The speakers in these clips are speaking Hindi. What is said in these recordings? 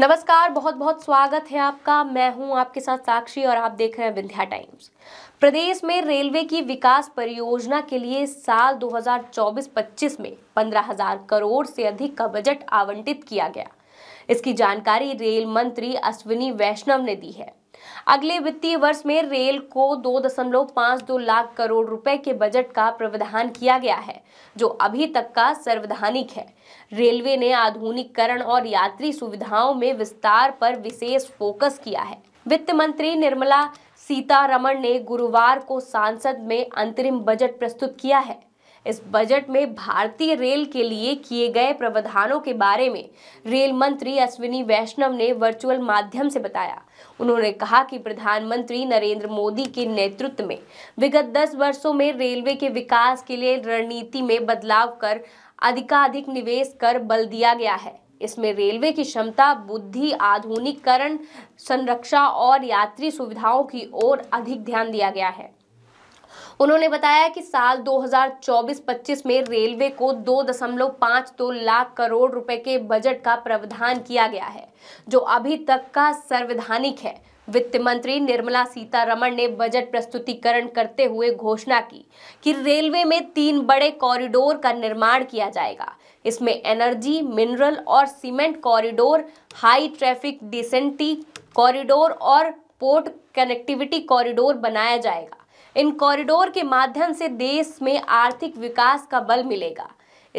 नमस्कार बहुत बहुत स्वागत है आपका मैं हूं आपके साथ साक्षी और आप देख रहे हैं विंध्या टाइम्स प्रदेश में रेलवे की विकास परियोजना के लिए साल 2024-25 में 15,000 करोड़ से अधिक का बजट आवंटित किया गया इसकी जानकारी रेल मंत्री अश्विनी वैष्णव ने दी है अगले वित्तीय वर्ष में रेल को दो दशमलव पाँच दो लाख करोड़ रुपए के बजट का प्रावधान किया गया है जो अभी तक का सर्वधानिक है रेलवे ने आधुनिकीकरण और यात्री सुविधाओं में विस्तार पर विशेष फोकस किया है वित्त मंत्री निर्मला सीतारमण ने गुरुवार को सांसद में अंतरिम बजट प्रस्तुत किया है इस बजट में भारतीय रेल के लिए किए गए प्रावधानों के बारे में रेल मंत्री अश्विनी वैष्णव ने वर्चुअल माध्यम से बताया उन्होंने कहा कि प्रधानमंत्री नरेंद्र मोदी के नेतृत्व में विगत दस वर्षों में रेलवे के विकास के लिए रणनीति में बदलाव कर अधिकाधिक निवेश कर बल दिया गया है इसमें रेलवे की क्षमता बुद्धि आधुनिकरण संरक्षा और यात्री सुविधाओं की ओर अधिक ध्यान दिया गया है उन्होंने बताया कि साल 2024-25 में रेलवे को 2.52 दो लाख करोड़ रुपए के बजट का प्रावधान किया गया है जो अभी तक का संवैधानिक है वित्त मंत्री निर्मला सीतारमण ने बजट प्रस्तुतिकरण करते हुए घोषणा की कि रेलवे में तीन बड़े कॉरिडोर का निर्माण किया जाएगा इसमें एनर्जी मिनरल और cement corridor high traffic density corridor और पोर्ट कनेक्टिविटी कॉरिडोर बनाया जाएगा इन कॉरिडोर के माध्यम से देश में आर्थिक विकास का बल मिलेगा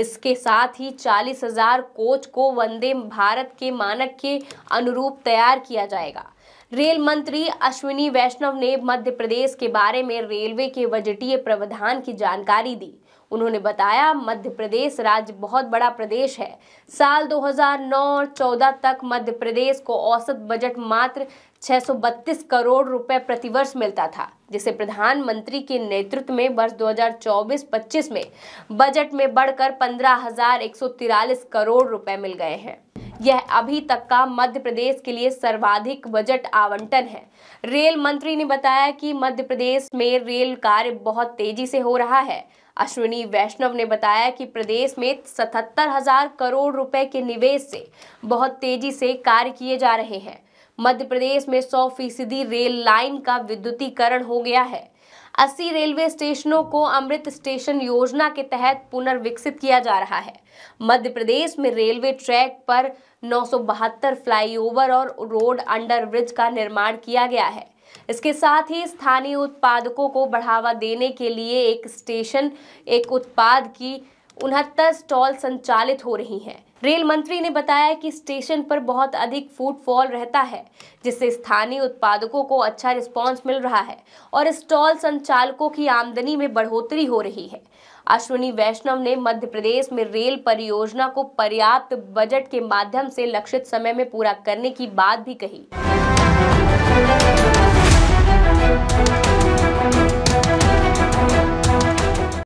इसके साथ ही चालीस हजार कोच को वंदे भारत के मानक के अनुरूप तैयार किया जाएगा रेल मंत्री अश्विनी वैष्णव ने मध्य प्रदेश के बारे में रेलवे के बजटीय प्रावधान की जानकारी दी उन्होंने बताया मध्य प्रदेश राज्य बहुत बड़ा प्रदेश है साल 2009 और 14 तक मध्य प्रदेश को औसत बजट मात्र 632 करोड़ रुपए प्रतिवर्ष मिलता था जिसे प्रधानमंत्री के नेतृत्व में वर्ष 2024-25 में बजट में बढ़कर पंद्रह करोड़ रुपए मिल गए हैं यह अभी तक का मध्य प्रदेश के लिए सर्वाधिक बजट आवंटन है रेल मंत्री ने बताया कि मध्य प्रदेश में रेल कार्य बहुत तेजी से हो रहा है अश्विनी वैष्णव ने बताया कि प्रदेश में सतहत्तर हजार करोड़ रुपए के निवेश से बहुत तेजी से कार्य किए जा रहे हैं मध्य प्रदेश में 100 फीसदी रेल लाइन का विद्युतीकरण हो गया है 80 रेलवे स्टेशनों को अमृत स्टेशन योजना के तहत पुनर्विकसित किया जा रहा है मध्य प्रदेश में रेलवे ट्रैक पर नौ फ्लाईओवर और रोड अंडरब्रिज का निर्माण किया गया है इसके साथ ही स्थानीय उत्पादकों को बढ़ावा देने के लिए एक स्टेशन एक उत्पाद की उनहत्तर स्टॉल संचालित हो रही हैं रेल मंत्री ने बताया कि स्टेशन पर बहुत अधिक फॉल रहता है जिससे स्थानीय उत्पादकों को अच्छा रिस्पांस मिल रहा है और स्टॉल संचालकों की आमदनी में बढ़ोतरी हो रही है अश्विनी वैष्णव ने मध्य प्रदेश में रेल परियोजना को पर्याप्त बजट के माध्यम से लक्षित समय में पूरा करने की बात भी कही